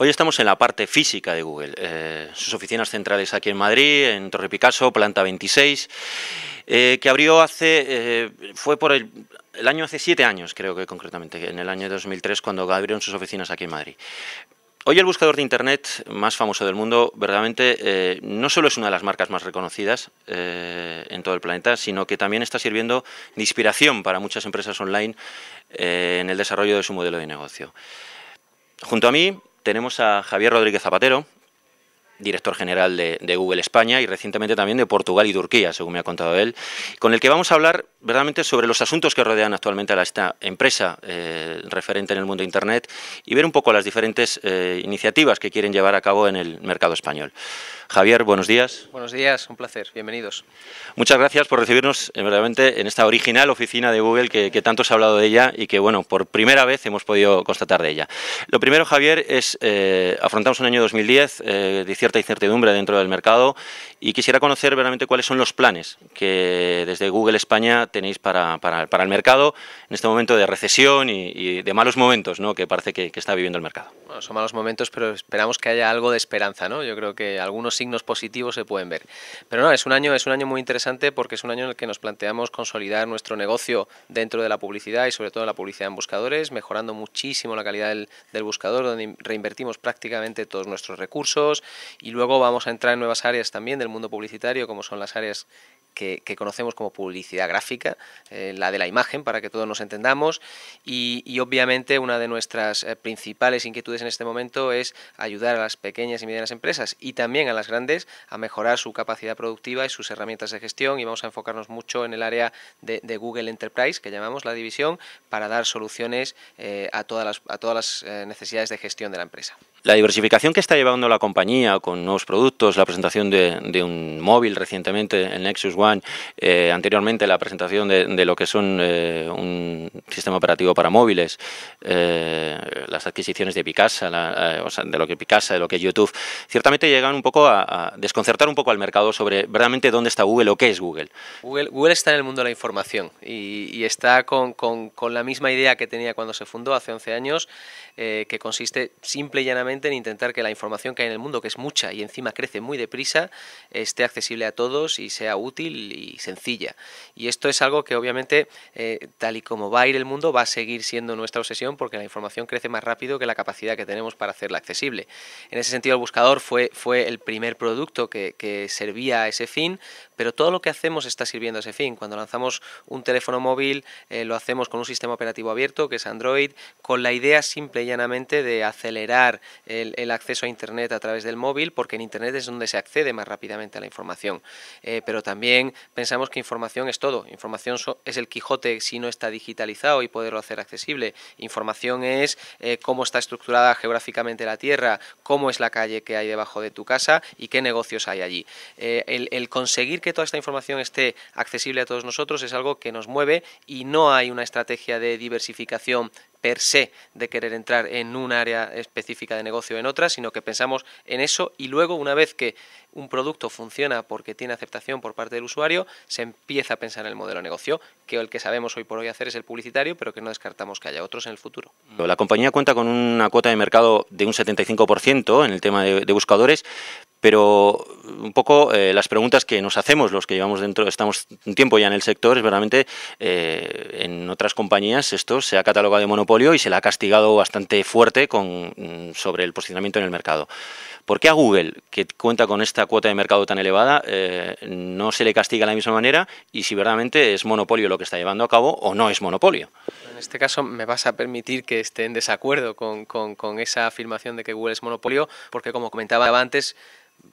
Hoy estamos en la parte física de Google, eh, sus oficinas centrales aquí en Madrid, en Torre Picasso, planta 26, eh, que abrió hace, eh, fue por el, el, año hace siete años, creo que concretamente, en el año 2003, cuando abrieron sus oficinas aquí en Madrid. Hoy el buscador de Internet más famoso del mundo verdaderamente no solo es una de las marcas más reconocidas en todo el planeta, sino que también está sirviendo de inspiración para muchas empresas online en el desarrollo de su modelo de negocio. Junto a mí tenemos a Javier Rodríguez Zapatero, director general de, Google España y recientemente también de Portugal y Turquía, según me ha contado él, con el que vamos a hablar verdaderamente sobre los asuntos que rodean actualmente a esta empresa eh, referente en el mundo Internet y ver un poco las diferentes eh, iniciativas que quieren llevar a cabo en el mercado español. Javier, buenos días. Buenos días, un placer, bienvenidos. Muchas gracias por recibirnos eh, verdaderamente en esta original oficina de Google que, tanto se ha hablado de ella y que, bueno, por primera vez hemos podido constatar de ella. Lo primero, Javier, es eh, afrontamos un año 2010 eh, de cierta incertidumbre dentro del mercado y quisiera conocer verdaderamente cuáles son los planes que desde Google España tenéis para, para, el mercado en este momento de recesión y, de malos momentos ¿no? que parece que, está viviendo el mercado. son malos momentos, pero esperamos que haya algo de esperanza, ¿no? Yo creo que algunos signos positivos se pueden ver. Pero no, es un año, es un año muy interesante porque es un año en el que nos planteamos consolidar nuestro negocio dentro de la publicidad y sobre todo la publicidad en buscadores, mejorando muchísimo la calidad del, del buscador, donde reinvertimos prácticamente todos nuestros recursos y luego vamos a entrar en nuevas áreas también del mundo publicitario, como son las áreas que, conocemos como publicidad gráfica, eh, la de la imagen, para que todos nos entendamos, y, obviamente una de nuestras eh, principales inquietudes en este momento es ayudar a las pequeñas y medianas empresas y también a las grandes a mejorar su capacidad productiva y sus herramientas de gestión, y vamos a enfocarnos mucho en el área de, Google Enterprise, que llamamos la división, para dar soluciones a eh, a todas las necesidades de gestión de la empresa. La diversificación que está llevando la compañía con nuevos productos, la presentación de, un móvil recientemente, el Nexus One, eh, anteriormente la presentación de, lo que son eh, un sistema operativo para móviles, eh, las adquisiciones de Picasa, de lo que Picasa, de lo que YouTube, ciertamente llegan un poco a, desconcertar un poco al mercado sobre verdaderamente dónde está Google o qué es Google. Google, está en el mundo de la información y, está con, con, la misma idea que tenía cuando se fundó hace 11 años, que consiste simple llanamente en intentar que la información que hay en el mundo, que es mucha y encima crece muy deprisa, esté accesible a todos y sea útil y sencilla. Y esto es algo que obviamente, eh, tal y como va a ir el mundo, va a seguir siendo nuestra obsesión porque la información crece más rápido que la capacidad que tenemos para hacerla accesible. En ese sentido, el buscador fue, fue el primer producto que, servía a ese fin, pero todo lo que hacemos está sirviendo a ese fin. Cuando lanzamos un teléfono móvil, eh, lo hacemos con un sistema operativo abierto, que es Android, con la idea simple y llanamente de acelerar el, acceso a Internet a través del móvil, porque en Internet es donde se accede más rápidamente a la información. Eh, pero también pensamos que información es todo. Información es el Quijote si no está digitalizado y poderlo hacer accesible. Información es eh, cómo está estructurada geográficamente la Tierra, cómo es la calle que hay debajo de tu casa y qué negocios hay allí. Eh, el, el conseguir que toda esta información esté accesible a todos nosotros es algo que nos mueve y no hay una estrategia de diversificación per se de querer entrar en un área específica de negocio en otra, sino que pensamos en eso y luego una vez que un producto funciona porque tiene aceptación por parte del usuario, se empieza a pensar en el modelo de negocio, que el que sabemos hoy por hoy hacer es el publicitario, pero que no descartamos que haya otros en el futuro. La compañía cuenta con una cuota de mercado de un 75% en el tema de, de buscadores, pero eh, un poco eh, las preguntas que nos hacemos los que llevamos dentro, estamos un tiempo ya en el sector, es verdaderamente eh, en otras compañías esto se ha catalogado de monopolio y se le ha castigado bastante fuerte mm, sobre el posicionamiento en el mercado. ¿Por qué a Google, que cuenta con esta cuota de mercado tan elevada, no se le castiga de la misma manera y si verdaderamente es monopolio lo que está llevando a cabo o no es monopolio? En este caso me vas a permitir que esté en desacuerdo con, con esa afirmación de que Google es monopolio, porque como comentaba antes,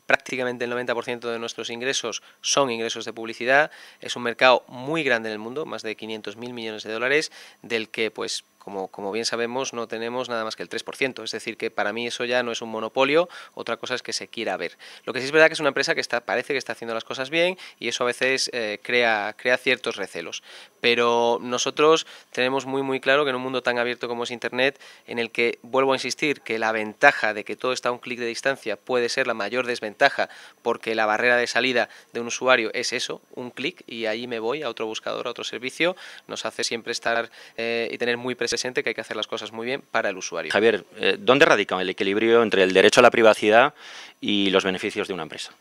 prácticamente el 90% de nuestros ingresos son ingresos de publicidad. Es un mercado muy grande en el mundo, más de mil millones de dólares, del que pues como, como bien sabemos, no tenemos nada más que el 3%. Es decir, que para mí eso ya no es un monopolio, otra cosa es que se quiera ver. Lo que sí es verdad que es una empresa que está, parece que está haciendo las cosas bien y eso a veces eh, crea, crea ciertos recelos. Pero nosotros tenemos muy, muy claro que en un mundo tan abierto como es Internet, en el que, vuelvo a insistir, que la ventaja de que todo está a un clic de distancia puede ser la mayor desventaja porque la barrera de salida de un usuario es eso, un clic, y ahí me voy a otro buscador, a otro servicio, nos hace siempre estar eh, y tener muy presente que hay que hacer las cosas muy bien para el usuario. Javier, eh, ¿dónde radica el equilibrio entre el derecho a la privacidad y los beneficios de una empresa?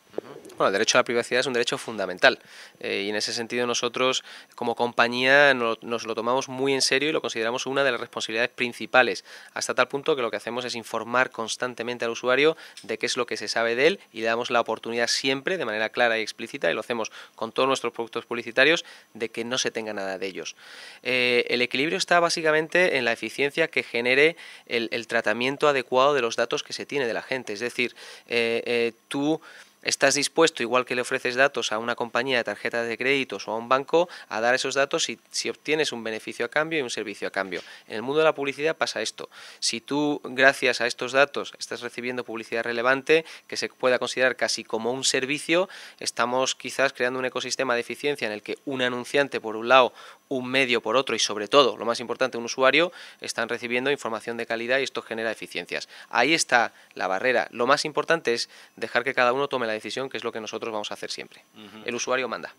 bueno, el derecho a la privacidad es un derecho fundamental eh, y en ese sentido nosotros como compañía nos lo tomamos muy en serio y lo consideramos una de las responsabilidades principales, hasta tal punto que lo que hacemos es informar constantemente al usuario de qué es lo que se sabe de él y le damos la oportunidad siempre de manera clara y explícita y lo hacemos con todos nuestros productos publicitarios de que no se tenga nada de ellos. Eh, el equilibrio está básicamente en la eficiencia que genere el, tratamiento adecuado de los datos que se tiene de la gente, es decir, eh, tú estás dispuesto, igual que le ofreces datos a una compañía de tarjetas de créditos o a un banco, a dar esos datos si, si obtienes un beneficio a cambio y un servicio a cambio. En el mundo de la publicidad pasa esto. Si tú, gracias a estos datos, estás recibiendo publicidad relevante, que se pueda considerar casi como un servicio, estamos quizás creando un ecosistema de eficiencia en el que un anunciante, por un lado, un medio por otro y sobre todo, lo más importante, un usuario, están recibiendo información de calidad y esto genera eficiencias. Ahí está la barrera. Lo más importante es dejar que cada uno tome la decisión, que es lo que nosotros vamos a hacer siempre. El usuario manda.